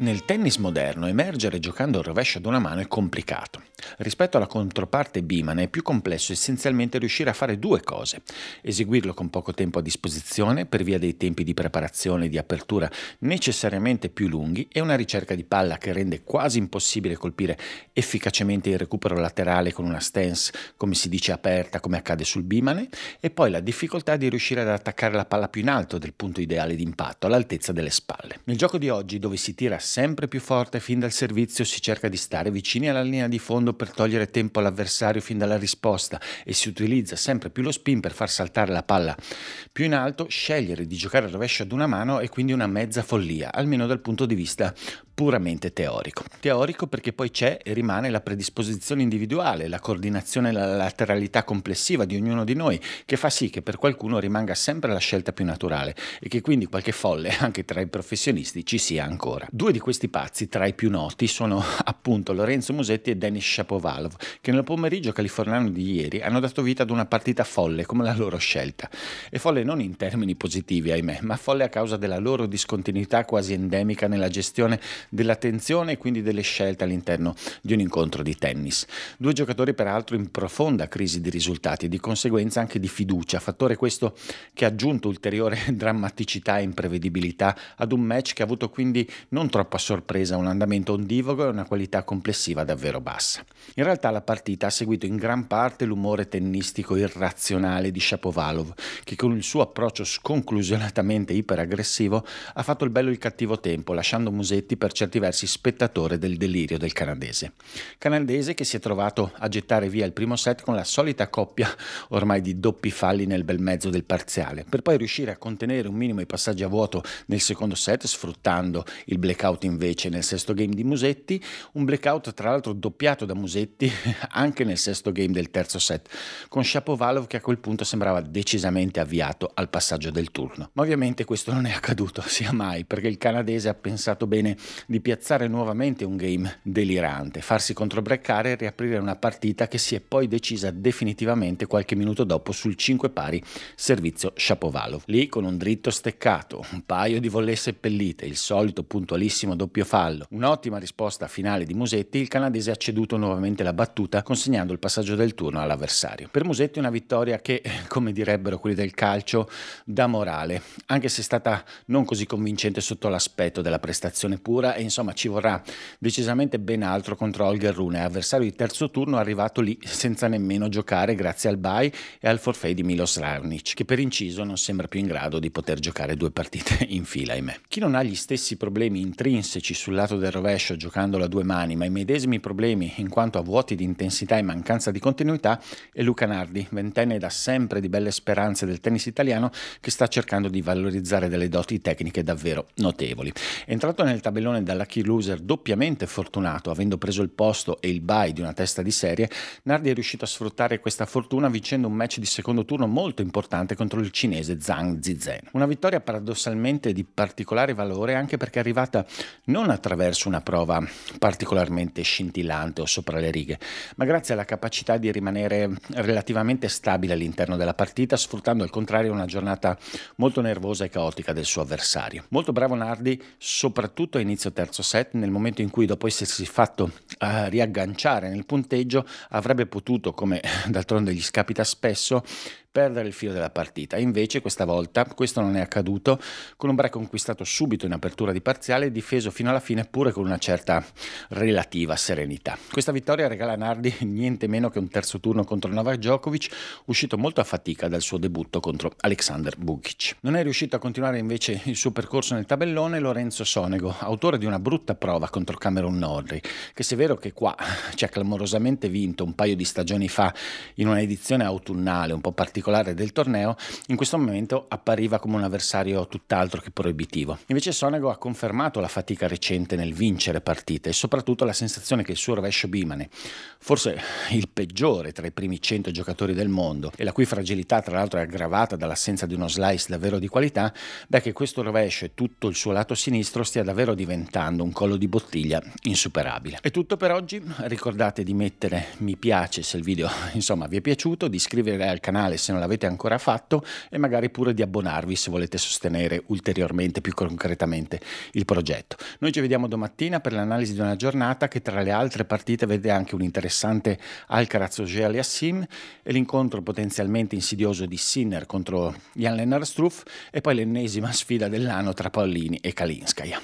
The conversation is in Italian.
Nel tennis moderno emergere giocando al rovescio ad una mano è complicato. Rispetto alla controparte bimane è più complesso essenzialmente riuscire a fare due cose, eseguirlo con poco tempo a disposizione per via dei tempi di preparazione e di apertura necessariamente più lunghi e una ricerca di palla che rende quasi impossibile colpire efficacemente il recupero laterale con una stance, come si dice, aperta come accade sul bimane, e poi la difficoltà di riuscire ad attaccare la palla più in alto del punto ideale di impatto, all'altezza delle spalle. Nel gioco di oggi, dove si tira sempre più forte fin dal servizio, si cerca di stare vicini alla linea di fondo per togliere tempo all'avversario fin dalla risposta e si utilizza sempre più lo spin per far saltare la palla più in alto, scegliere di giocare al rovescio ad una mano è quindi una mezza follia, almeno dal punto di vista puramente teorico. Teorico perché poi c'è e rimane la predisposizione individuale, la coordinazione e la lateralità complessiva di ognuno di noi, che fa sì che per qualcuno rimanga sempre la scelta più naturale e che quindi qualche folle anche tra i professionisti ci sia ancora. Due di questi pazzi, tra i più noti, sono appunto Lorenzo Musetti e Denis Shapovalov, che nel pomeriggio californiano di ieri hanno dato vita ad una partita folle come la loro scelta. E folle non in termini positivi, ahimè, ma folle a causa della loro discontinuità quasi endemica nella gestione dell'attenzione e quindi delle scelte all'interno di un incontro di tennis. Due giocatori peraltro in profonda crisi di risultati e di conseguenza anche di fiducia, fattore questo che ha aggiunto ulteriore drammaticità e imprevedibilità ad un match che ha avuto quindi non troppa sorpresa, un andamento ondivogo e una qualità complessiva davvero bassa. In realtà la partita ha seguito in gran parte l'umore tennistico irrazionale di Shapovalov, che con il suo approccio sconclusionatamente iperaggressivo ha fatto il bello e il cattivo tempo, lasciando Musetti per certi versi spettatore del delirio del canadese. Canadese che si è trovato a gettare via il primo set con la solita coppia ormai di doppi falli nel bel mezzo del parziale, per poi riuscire a contenere un minimo i passaggi a vuoto nel secondo set sfruttando il blackout invece nel sesto game di Musetti, un blackout tra l'altro doppiato da Musetti anche nel sesto game del terzo set, con Shapovalov che a quel punto sembrava decisamente avviato al passaggio del turno. Ma ovviamente questo non è accaduto sia mai, perché il canadese ha pensato bene di piazzare nuovamente un game delirante, farsi controbreccare e riaprire una partita che si è poi decisa definitivamente qualche minuto dopo sul 5 pari servizio Shapovalov. Lì con un dritto steccato, un paio di volle seppellite, il solito puntualissimo doppio fallo, un'ottima risposta finale di Musetti, il canadese ha ceduto nuovamente la battuta consegnando il passaggio del turno all'avversario. Per Musetti una vittoria che, eh, come direbbero quelli del calcio, dà morale, anche se è stata non così convincente sotto l'aspetto della prestazione pura Svizzera e insomma ci vorrà decisamente ben altro contro Holger Rune, avversario di terzo turno arrivato lì senza nemmeno giocare grazie al bye e al forfait di Milos Raonic, che per inciso non sembra più in grado di poter giocare due partite in fila, ahimè. Chi non ha gli stessi problemi intrinseci sul lato del rovescio giocandolo a due mani, ma i medesimi problemi in quanto a vuoti di intensità e mancanza di continuità, è Luca Nardi, ventenne da sempre di belle speranze del tennis italiano, che sta cercando di valorizzare delle doti tecniche davvero notevoli. Entrato nel tabellone Berlusconi da lucky loser doppiamente fortunato, avendo preso il posto e il bye di una testa di serie, Nardi è riuscito a sfruttare questa fortuna vincendo un match di secondo turno molto importante contro il cinese Zhang Zizhen. Una vittoria paradossalmente di particolare valore anche perché è arrivata non attraverso una prova particolarmente scintillante o sopra le righe, ma grazie alla capacità di rimanere relativamente stabile all'interno della partita, sfruttando al contrario una giornata molto nervosa e caotica del suo avversario. Molto bravo Nardi, soprattutto a inizio inizio terzo set, nel momento in cui dopo essersi fatto eh, riagganciare nel punteggio avrebbe potuto, come eh, d'altronde gli scapita spesso, perdere il filo della partita. Invece questa volta questo non è accaduto, con un break conquistato subito in apertura di parziale e difeso fino alla fine pure con una certa relativa serenità. Questa vittoria regala a Nardi niente meno che un terzo turno contro Novak Djokovic, uscito molto a fatica dal suo debutto contro Alexander Bukic. Non è riuscito a continuare invece il suo percorso nel tabellone Lorenzo Sonego, autore di una brutta prova contro Cameron Norri, che se è vero che qua ci ha clamorosamente vinto un paio di stagioni fa in una edizione autunnale un po' particolare, particolare del torneo, in questo momento appariva come un avversario tutt'altro che proibitivo. Invece Sonego ha confermato la fatica recente nel vincere partite e soprattutto la sensazione che il suo rovescio bimane, forse il peggiore tra i primi 100 giocatori del mondo e la cui fragilità tra l'altro è aggravata dall'assenza di uno slice davvero di qualità, da che questo rovescio e tutto il suo lato sinistro stia davvero diventando un collo di bottiglia insuperabile. È tutto per oggi, ricordate di mettere mi piace se il video insomma vi è piaciuto, di iscrivervi al canale se se non l'avete ancora fatto e magari pure di abbonarvi se volete sostenere ulteriormente, più concretamente il progetto. Noi ci vediamo domattina per l'analisi di una giornata che tra le altre partite vede anche un interessante Alcaraz Ogea Yassim e l'incontro potenzialmente insidioso di Sinner contro Jan Lennart Struff e poi l'ennesima sfida dell'anno tra Pollini e Kalinskaya.